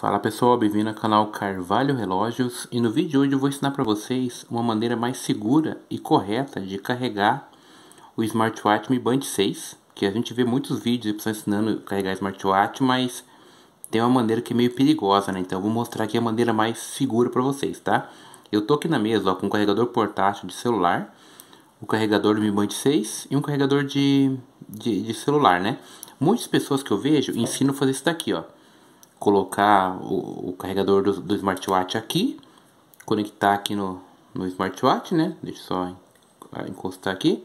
Fala pessoal, bem-vindo ao canal Carvalho Relógios e no vídeo de hoje eu vou ensinar para vocês uma maneira mais segura e correta de carregar o smartwatch Mi Band 6 que a gente vê muitos vídeos pessoas ensinando a carregar smartwatch, mas tem uma maneira que é meio perigosa, né? Então eu vou mostrar aqui a maneira mais segura para vocês, tá? Eu tô aqui na mesa ó, com um carregador portátil de celular, o um carregador do Mi Band 6 e um carregador de, de, de celular, né? Muitas pessoas que eu vejo ensinam a fazer isso daqui, ó colocar o, o carregador do, do, smartwatch aqui, conectar aqui no, no smartwatch, né? Deixa só ah, encostar aqui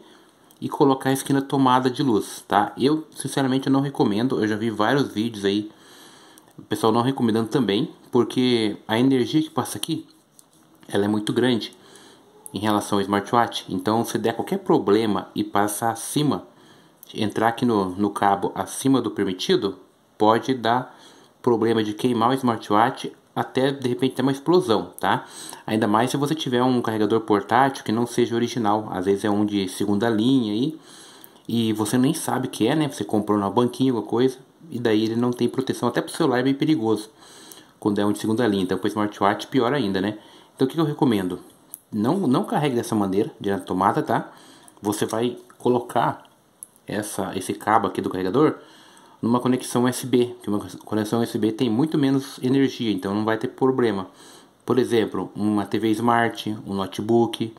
e colocar a esquina tomada de luz, tá? Eu sinceramente eu não recomendo, eu já vi vários vídeos aí o pessoal não recomendando também, porque a energia que passa aqui ela é muito grande em relação ao smartwatch. Então, se der qualquer problema e passar acima, entrar aqui no, no cabo acima do permitido, pode dar problema de queimar o smartwatch até de repente ter uma explosão, tá? Ainda mais se você tiver um carregador portátil que não seja original, às vezes é um de segunda linha aí e você nem sabe que é, né? Você comprou na banquinha alguma coisa e daí ele não tem proteção até para o celular é bem perigoso quando é um de segunda linha, então com smartwatch pior ainda, né? Então o que eu recomendo? Não não carregue dessa maneira direto na tomada, tá? Você vai colocar essa esse cabo aqui do carregador numa conexão USB, que uma conexão USB tem muito menos energia, então não vai ter problema. Por exemplo, uma TV Smart, um notebook,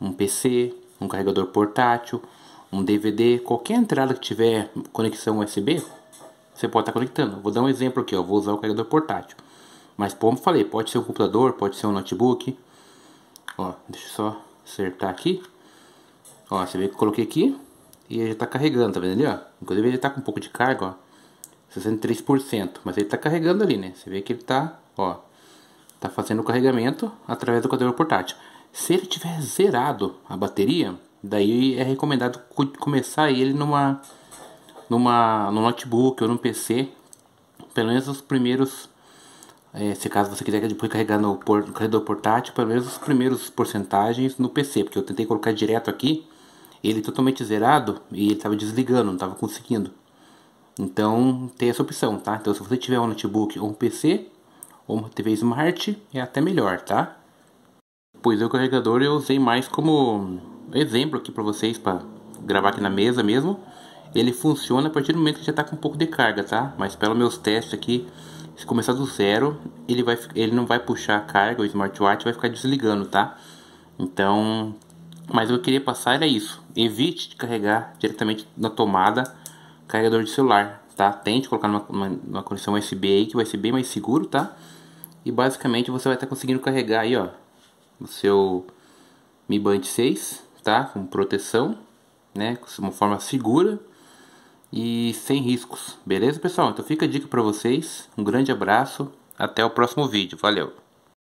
um PC, um carregador portátil, um DVD, qualquer entrada que tiver conexão USB, você pode estar tá conectando. Vou dar um exemplo aqui, ó, vou usar o carregador portátil. Mas como falei, pode ser um computador, pode ser um notebook. Ó, deixa eu só acertar aqui. Ó, você vê que eu coloquei aqui e ele já está carregando, tá vendo ali, ó? Inclusive ele está com um pouco de carga, ó. 63%, mas ele está carregando ali, né? Você vê que ele está, ó, tá fazendo o carregamento através do carregador portátil. Se ele tiver zerado a bateria, daí é recomendado começar ele numa numa no notebook ou no PC, pelo menos os primeiros é, se caso você quiser depois carregar no, por, no carregador portátil, pelo menos os primeiros porcentagens no PC, porque eu tentei colocar direto aqui, ele totalmente zerado e ele estava desligando, não estava conseguindo. Então tem essa opção, tá? Então se você tiver um notebook ou um PC ou uma TV Smart é até melhor, tá? Pois é, o carregador eu usei mais como exemplo aqui para vocês para gravar aqui na mesa mesmo. Ele funciona a partir do momento que já está com um pouco de carga, tá? Mas pelos meus testes aqui, se começar do zero, ele, vai, ele não vai puxar a carga, o smartwatch vai ficar desligando, tá? Então, mas eu queria passar era isso. Evite de carregar diretamente na tomada carregador de celular, tá? Tente colocar numa, numa, numa conexão USB aí, que vai ser bem é mais seguro, tá? E basicamente você vai estar tá conseguindo carregar aí, ó, o seu Mi Band 6, tá? Com proteção, né? De uma forma segura e sem riscos, beleza, pessoal? Então fica a dica para vocês, um grande abraço, até o próximo vídeo, valeu!